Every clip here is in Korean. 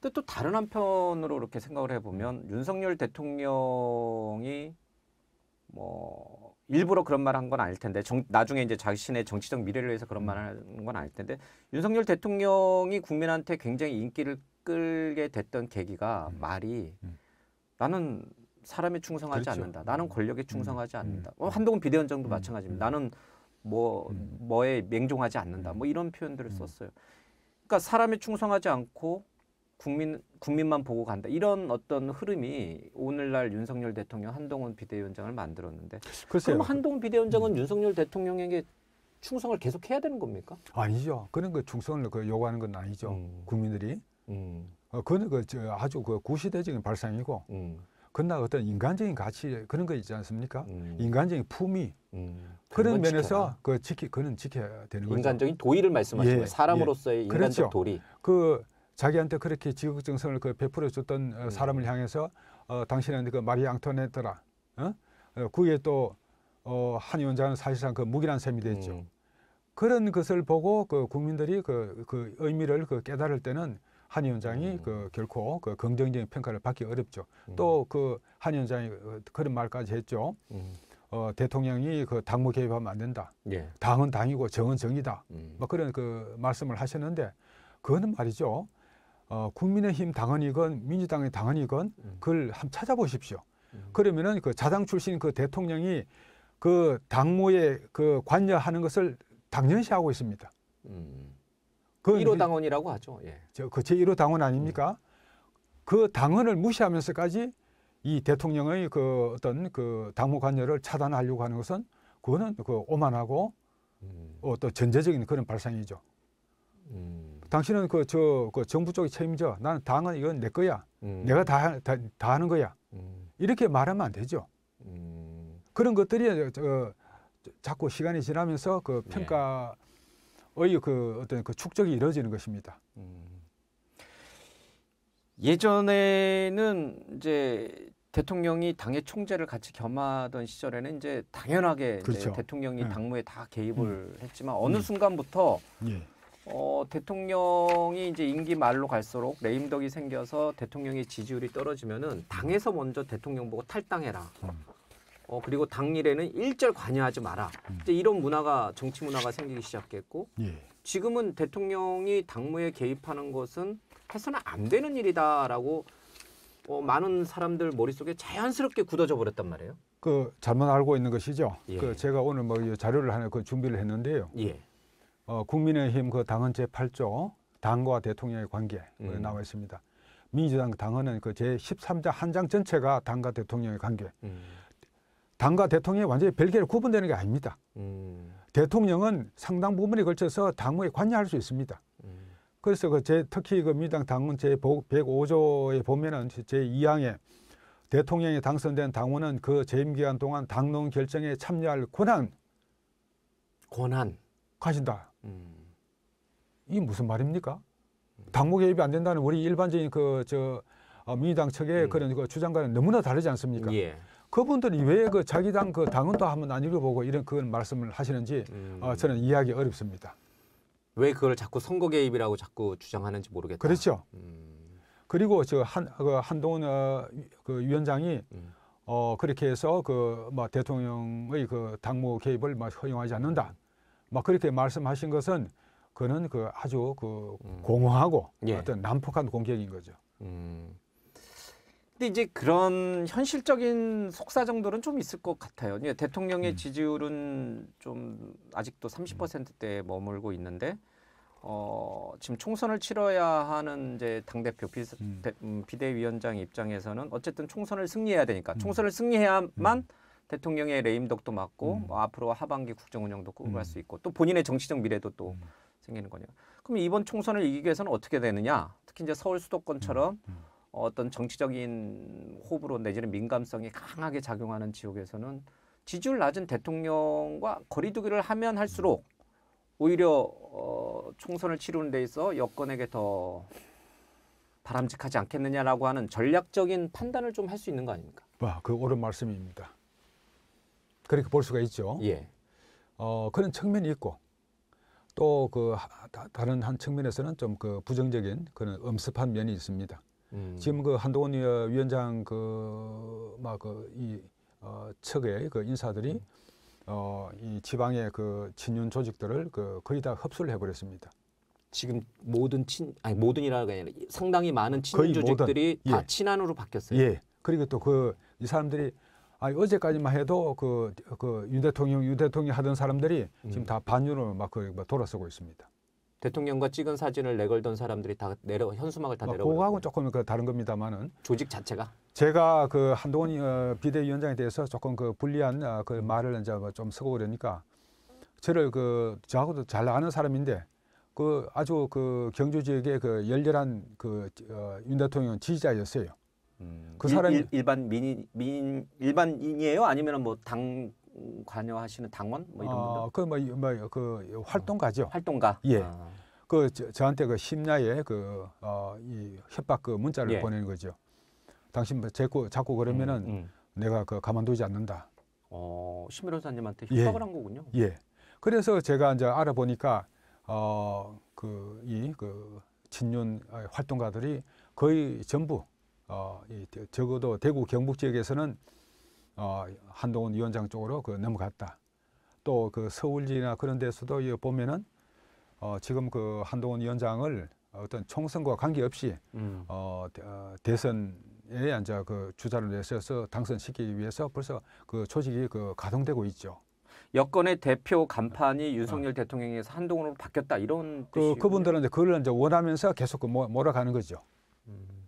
근데 또 다른 한편으로 이렇게 생각을 해보면 윤석열 대통령이 뭐 일부러 그런 말을한건 아닐 텐데 정, 나중에 이제 자신의 정치적 미래를 위해서 그런 음. 말 하는 건 아닐 텐데 윤석열 대통령이 국민한테 굉장히 인기를 끌게 됐던 계기가 음. 말이 음. 나는 사람에 충성하지 그렇죠. 않는다. 나는 음. 권력에 음. 충성하지 음. 않는다. 어, 한동훈 비대위원장도 마찬가지입니다. 나는 뭐 뭐에 맹종하지 않는다. 뭐 이런 표현들을 썼어요. 그러니까 사람에 충성하지 않고 국민 국민만 보고 간다 이런 어떤 흐름이 오늘날 윤석열 대통령 한동훈 비대위원장을 만들었는데 글쎄요. 그럼 한동훈 비대위원장은 음. 윤석열 대통령에게 충성을 계속 해야 되는 겁니까? 아니죠. 그런 그 충성을 그 요구하는 건 아니죠. 음. 국민들이 음. 어, 그는 그 아주 그 구시대적인 발상이고 음. 그나 어떤 인간적인 가치 그런 거 있지 않습니까? 음. 인간적인 품위 음. 그런 면에서 지켜라. 그 지키 그는 지켜야 되는 거죠. 인간적인 도의를 말씀하시는 예, 거예요. 사람으로서의 예. 인간적 그렇죠. 도리. 그 자기한테 그렇게 지극정성을 그 베풀어 줬던 어, 음. 사람을 향해서 어, 당신은 그 마리 앙토네트라 어? 어, 그게 또 어, 한 위원장은 사실상 그 무기란 셈이 됐죠. 음. 그런 것을 보고 그 국민들이 그, 그 의미를 그 깨달을 때는 한 위원장이 음. 그 결코 그 긍정적인 평가를 받기 어렵죠. 음. 또그 한 위원장이 어, 그런 말까지 했죠. 음. 어, 대통령이 그 당무 개입하면 안 된다. 예. 당은 당이고 정은 정이다. 음. 뭐 그런 그 말씀을 하셨는데 그거는 말이죠. 어, 국민의힘 당원이건 민주당의 당원이건 음. 그걸 한번 찾아보십시오. 음. 그러면은 그 자당 출신 그 대통령이 그 당무에 그 관여하는 것을 당연시하고 있습니다. 음. 1호 그 당원이라고 하죠. 예. 저그 제1호 당원 아닙니까? 음. 그 당원을 무시하면서까지 이 대통령의 그 어떤 그 당무 관여를 차단하려고 하는 것은 그거는 그 오만하고 음. 어떤 전제적인 그런 발상이죠. 음. 당신은 그저그 그 정부 쪽이 책임져. 나는 당은 이건 내 거야. 음. 내가 다, 다, 다 하는 거야. 음. 이렇게 말하면 안 되죠. 음. 그런 것들이 저, 자꾸 시간이 지나면서 그 네. 평가의 예. 그 어떤 그 축적이 이루어지는 것입니다. 음. 예전에는 이제 대통령이 당의 총재를 같이 겸하던 시절에는 이제 당연하게 그렇죠. 이제 대통령이 예. 당무에 다 개입을 음. 했지만 어느 음. 순간부터 예. 어, 대통령이 이제 임기 말로 갈수록 레임덕이 생겨서 대통령의 지지율이 떨어지면은 당에서 먼저 대통령 보고 탈당해라. 어, 그리고 당일에는 일절 관여하지 마라. 이제 이런 문화가 정치 문화가 생기기 시작했고 예. 지금은 대통령이 당무에 개입하는 것은 해서는 안 되는 일이다라고 어, 많은 사람들 머릿속에 자연스럽게 굳어져 버렸단 말이에요. 그 잘못 알고 있는 것이죠. 예. 그 제가 오늘 뭐 자료를 하나 그 준비를 했는데요. 예. 어, 국민의힘 그 당헌 제8조 당과 대통령의 관계 음. 나와 있습니다. 민주당 당헌은 그 제13자 한장 전체가 당과 대통령의 관계. 음. 당과 대통령이 완전히 별개로 구분되는 게 아닙니다. 음. 대통령은 상당 부분에 걸쳐서 당무에 관여할 수 있습니다. 음. 그래서 그 제, 특히 그 민주당 당헌 제105조에 보면은 제2항에 대통령이 당선된 당원은 그 재임 기간 동안 당론 결정에 참여할 권한 권한 가진다. 음. 이게 무슨 말입니까? 당무 개입이 안 된다는 우리 일반적인 그저 어, 민주당 측의 음. 그런 그 주장과는 너무나 다르지 않습니까? 예. 그분들이 왜 그 자기 당 그 당헌도 한번 안 읽어보고 이런 그 말씀을 하시는지 음. 어, 저는 이해하기 어렵습니다. 왜 그걸 자꾸 선거 개입이라고 자꾸 주장하는지 모르겠다. 그렇죠. 그리고 저한그 한동훈 어, 그 위원장이 음. 어 그렇게 해서 그뭐 대통령의 그 당무 개입을 막 뭐 허용하지 않는다. 막 그렇게 말씀하신 것은 그는 그 아주 그 음. 공허하고 예. 어떤 난폭한 공격인 거죠. 음. 근데 이제 그런 현실적인 속사 정도는 좀 있을 것 같아요. 예, 대통령의 음. 지지율은 좀 아직도 30%대에 음. 머물고 있는데 어, 지금 총선을 치러야 하는 이제 당 대표 음. 비대위원장 입장에서는 어쨌든 총선을 승리해야 되니까 총선을 승리해야만 대통령의 레임덕도 맞고 음. 뭐 앞으로 하반기 국정 운영도 끌할갈수 음. 있고 또 본인의 정치적 미래도 또 음. 생기는 거냐까 그럼 이번 총선을 이기기 위해서는 어떻게 되느냐? 특히 이제 서울 수도권처럼 음. 어떤 정치적인 호불호 내지는 민감성이 강하게 작용하는 지역에서는 지지율 낮은 대통령과 거리두기를 하면 할수록 오히려 어, 총선을 치르는 데 있어 여권에게 더 바람직하지 않겠느냐라고 하는 전략적인 판단을 좀 할 수 있는 거 아닙니까? 와, 그 옳은 말씀입니다. 그렇게 볼 수가 있죠. 예. 어, 그런 측면이 있고 또 그 다른 한 측면에서는 좀 그 부정적인 그런 엄습한 면이 있습니다. 음. 지금 그 한동훈 위원장 그막그이 어, 측의 그 인사들이 음. 어, 이 지방의 그 친윤 조직들을 그 거의 다 흡수를 해버렸습니다. 지금 모든 친 아니 모든이라고 아니라 상당히 많은 친윤 조직들이 모든, 다 예. 친한으로 바뀌었어요. 예. 그리고 또 그 이 사람들이 아니 어제까지만 해도 그, 그 유대통령 유대통령 하던 사람들이 음. 지금 다 반유로 막, 그, 막 돌아서고 있습니다. 대통령과 찍은 사진을 내걸던 사람들이 다 내려 현수막을 다 내려. 그거하고 조금 그 다른 겁니다만은. 조직 자체가. 제가 그 한동훈 어, 비대위원장에 대해서 조금 그 불리한 어, 그 음. 말을 이제 뭐 좀 쓰고 그러니까 저를 그 저하고도 잘 아는 사람인데 그 아주 그 경주 지역의 그 열렬한 그윤 어, 대통령 지지자였어요. 그 사람이 일, 반 민인, 민 일반인이에요? 아니면 뭐 당 관여하시는 당원 뭐 이런 아, 분들? 그뭐그 뭐, 뭐, 그 활동가죠. 어, 활동가. 예. 아. 그 저, 저한테 그 심야에 그 어, 이 협박 그 문자를 예. 보내는 거죠. 당신 뭐 자꾸 자꾸 그러면은 음, 음. 내가 그 가만두지 않는다. 어, 심 변호사님한테 예. 협박을 예. 한 거군요. 예. 그래서 제가 이제 알아보니까 어, 그 이 그진윤 활동가들이 거의 전부 어, 이, 적어도 대구 경북 지역에서는 어, 한동훈 위원장 쪽으로 그 넘어갔다. 또 그 서울지나 그런 데서도 이 보면은 어, 지금 그 한동훈 위원장을 어떤 총선과 관계없이 음. 어, 어, 대선에 앉아 그 주자를 내세워서 당선시키기 위해서 벌써 그 조직이 그 가동되고 있죠. 여권의 대표 간판이 어. 윤석열 어. 대통령에서 한동훈으로 바뀌었다 이런 그뜻이 그분들은 이제 그걸 이제 원하면서 계속 그 몰아가는 거죠. 음.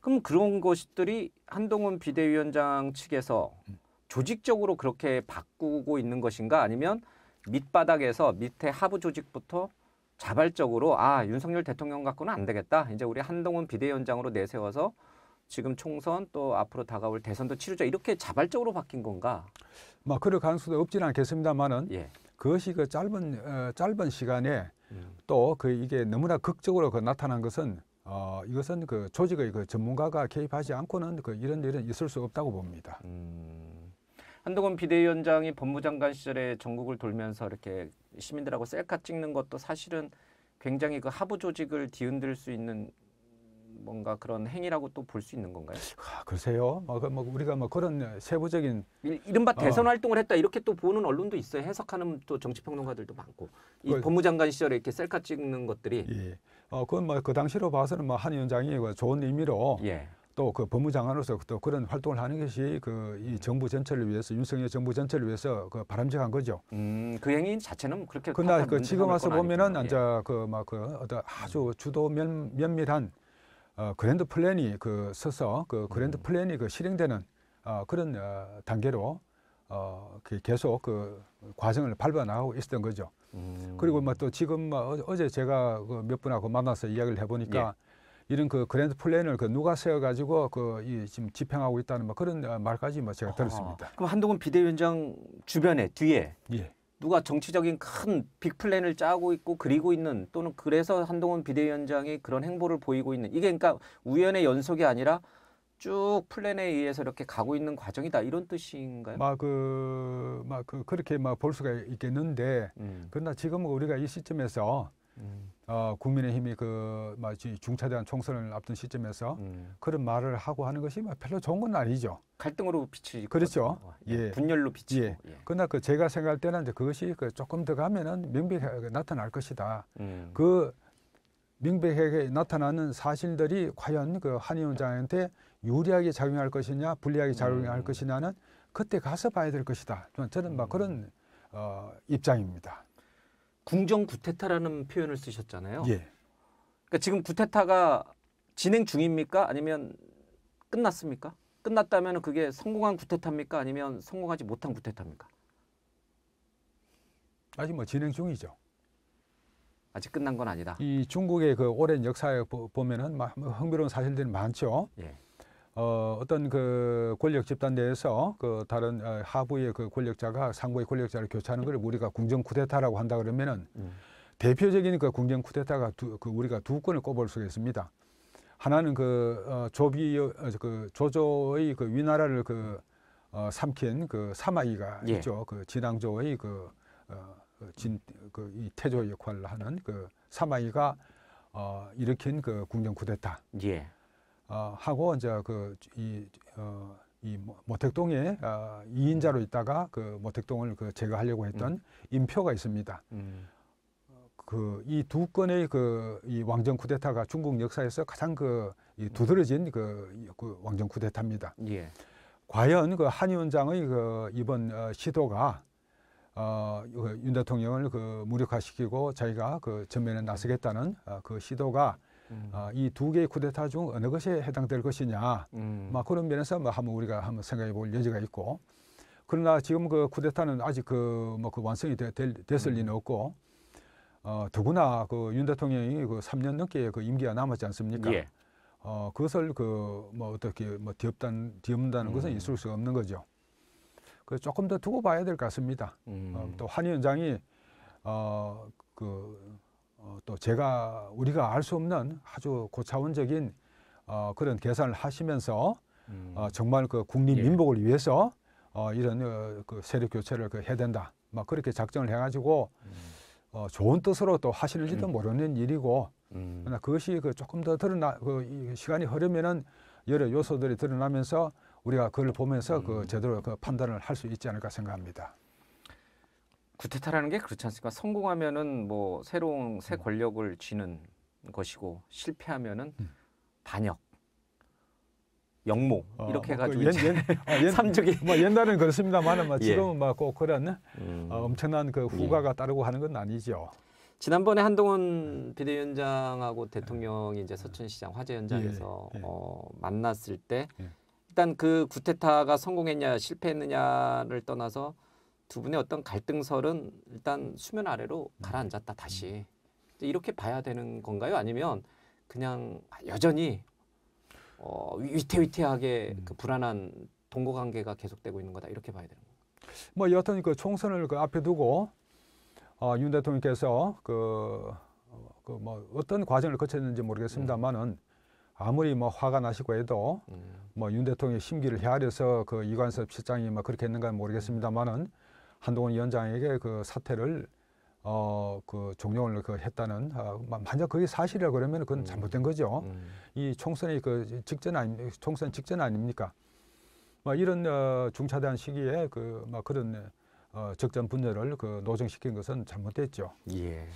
그럼 그런 것들이 한동훈 비대위원장 측에서 음. 조직적으로 그렇게 바꾸고 있는 것인가 아니면 밑바닥에서 밑에 하부 조직부터 자발적으로 아 윤석열 대통령 갖고는 안 되겠다 이제 우리 한동훈 비대위원장으로 내세워서 지금 총선 또 앞으로 다가올 대선도 치르자 이렇게 자발적으로 바뀐 건가? 막 뭐 그럴 가능성도 없지는 않겠습니다만은 예. 그것이 그 짧은 어, 짧은 시간에 음. 또그 이게 너무나 극적으로 그 나타난 것은 어, 이것은 그 조직의 그 전문가가 개입하지 않고는 그 이런 일은 있을 수 없다고 봅니다. 음. 한동훈 비대위원장이 법무장관 시절에 전국을 돌면서 이렇게 시민들하고 셀카 찍는 것도 사실은 굉장히 그 하부 조직을 뒤흔들 수 있는 뭔가 그런 행위라고 또 볼 수 있는 건가요? 아, 글쎄요. 막, 뭐, 그 뭐, 우리가 막 뭐 그런 세부적인 이른바 어. 대선 어. 활동을 했다 이렇게 또 보는 언론도 있어요. 해석하는 또 정치 평론가들도 많고 이 그, 법무장관 시절에 이렇게 셀카 찍는 것들이 예. 어, 그건 막그 당시로 봐서는 막한 위원장이 그 좋은 의미로 예. 또그 법무장관으로서 또 그런 활동을 하는 것이 그이 정부 전체를 위해서 윤석열 정부 전체를 위해서 그 바람직한 거죠. 음, 그 행위 자체는 그렇게. 그나그 지금 와서 보면은 예. 이제 그막그 그 어떤 아주 주도 면, 면밀한 어, 그랜드 플랜이 그 서서 그 그랜드 음. 플랜이 그 실행되는 어, 그런 어, 단계로 어, 그 계속 그 과정을 밟아 나가고 있었던 거죠. 음. 그리고 뭐또 지금 뭐 어, 어제 제가 그몇 분하고 만나서 이야기를 해보니까 예. 이런 그 그랜드 플랜을 그 누가 세워가지고 그이 지금 집행하고 있다는 뭐 그런 어, 말까지 뭐 제가 들었습니다. 그럼 한동훈 비대위원장 주변에 뒤에 예. 누가 정치적인 큰 빅플랜을 짜고 있고 그리고 있는 또는 그래서 한동훈 비대위원장이 그런 행보를 보이고 있는 이게 그러니까 우연의 연속이 아니라 쭉 플랜에 의해서 이렇게 가고 있는 과정이다 이런 뜻인가요? 막그막그 그, 그 렇게 막 볼 수가 있겠는데 음. 그러나 지금 우리가 이 시점에서 어, 국민의힘이 그 뭐, 중차대한 총선을 앞둔 시점에서 음. 그런 말을 하고 하는 것이 뭐 별로 좋은 건 아니죠. 갈등으로 비치 그렇죠. 예, 예. 분열로 비치 예. 예. 그러나 그 제가 생각할 때는 이제 그것이 그 조금 더 가면은 명백하게 나타날 것이다. 음. 그 명백하게 나타나는 사실들이 과연 그한 위원장한테 유리하게 작용할 것이냐 불리하게 작용할 음. 것이냐는 그때 가서 봐야 될 것이다. 저는 막 음. 그런 어, 입장입니다. 궁정 구테타라는 표현을 쓰셨잖아요. 예. 그러니까 지금 구테타가 진행 중입니까? 아니면 끝났습니까? 끝났다면 그게 성공한 구테타입니까? 아니면 성공하지 못한 구테타입니까? 아직 뭐 진행 중이죠. 아직 끝난 건 아니다. 이 중국의 그 오랜 역사에 보, 면은막 뭐 흥미로운 사실들이 많죠. 예. 어, 어떤 그 권력 집단 내에서 그 다른 어, 하부의 그 권력자가 상부의 권력자를 교체하는 걸 우리가 궁정 쿠데타라고 한다 그러면은 음. 대표적인 그 궁정 쿠데타가 두, 그 우리가 두 건을 꼽을 수가 있습니다. 하나는 그 어, 조비 어, 그 조조의 그 위나라를 그 어, 삼킨 그 사마이가 예. 있죠. 그 진왕조의 그 어, 그 진, 그, 이 태조 역할을 하는 그 사마이가 어, 일으킨 그 궁정 쿠데타. 예. 어, 하고 이제 그이 어, 이 모택동에 어, 2인자로 음. 있다가 그 모택동을 그 제거하려고 했던 음. 임표가 있습니다. 음. 그이 두 건의 그이 왕정 쿠데타가 중국 역사에서 가장 그이 두드러진 그, 그 왕정 쿠데타입니다. 예. 과연 그한 위원장의 그 이번 어, 시도가 어, 그 윤 대통령을 그 무력화시키고 자기가 그 전면에 나서겠다는 어, 그 시도가 음. 어, 아, 이두 개의 쿠데타 중 어느 것에 해당될 것이냐 음. 막 그런 면에서 뭐 한번 우리가 한번 생각해 볼 여지가 있고 그러나 지금 그 쿠데타는 아직 그 뭐그 뭐 그 완성이 되, 될, 됐을 음. 리는 없고 어, 더구나 그 윤 대통령이 그 3년 넘게 그 임기가 남았지 않습니까? 예. 어, 그것을 그 뭐 어떻게 뭐 뒤엎단 뒤엎는다는 것은 음. 있을 수가 없는 거죠. 그 조금 더 두고 봐야 될 것 같습니다. 음. 어, 또한 위원장이 어, 그 어, 또 제가 우리가 알 수 없는 아주 고차원적인 어, 그런 계산을 하시면서 음. 어, 정말 그 국립 예. 민복을 예. 위해서 어, 이런 어, 그 세력 교체를 그 해야 된다. 막 그렇게 작정을 해가지고 음. 어, 좋은 뜻으로 또 하실지도 음. 모르는 일이고 음. 그러나 그것이 그 조금 더 드러나 그 시간이 흐르면은 여러 요소들이 드러나면서 우리가 그걸 보면서 그 음. 그 제대로 그 판단을 할 수 있지 않을까 생각합니다. 구테타라는 게 그렇지 않습니까? 성공하면은 뭐 새로운 새 음. 권력을 쥐는 것이고 실패하면은 음. 반역, 영모 어, 아, 이렇게 뭐 그 해가지고 그 삼족이 뭐옛날에 그렇습니다만은 뭐 예. 지금은 막꼭 그런 음. 어, 엄청난 그 예. 후가가 예. 따르고 하는 건 아니죠. 지난번에 한동훈 음. 비대위원장하고 예. 대통령이 이제 서천시장 화재 현장에서 예. 어, 만났을 때 일단 그 구테타가 성공했냐 실패했느냐를 떠나서 두 분의 어떤 갈등설은 일단 수면 아래로 음. 가라앉았다 다시 음. 이렇게 봐야 되는 건가요? 아니면 그냥 여전히 어, 위태위태하게 음. 그 불안한 동거 관계가 계속되고 있는 거다 이렇게 봐야 되는 거예요. 뭐 여하튼 그 총선을 그 앞에 두고 어, 윤 대통령께서 그, 어, 그뭐 어떤 과정을 거쳤는지 모르겠습니다만은 음. 아무리 뭐 화가 나시고 해도 음. 뭐윤 대통령의 심기를 헤아려서 그 이관섭 실장이 뭐 그렇게 했는가 모르겠습니다만은 한동훈 위원장에게 그 사태를 어, 그 종용을 그 했다는, 어, 만약 그게 사실이라 그러면 그건 음. 잘못된 거죠. 음. 이총선이그 직전 아닙 총선 직전 아닙니까? 뭐 이런 어, 중차대한 시기에 그막 뭐 그런 어, 적전 분열을 그 노정시킨 것은 잘못됐죠. 예.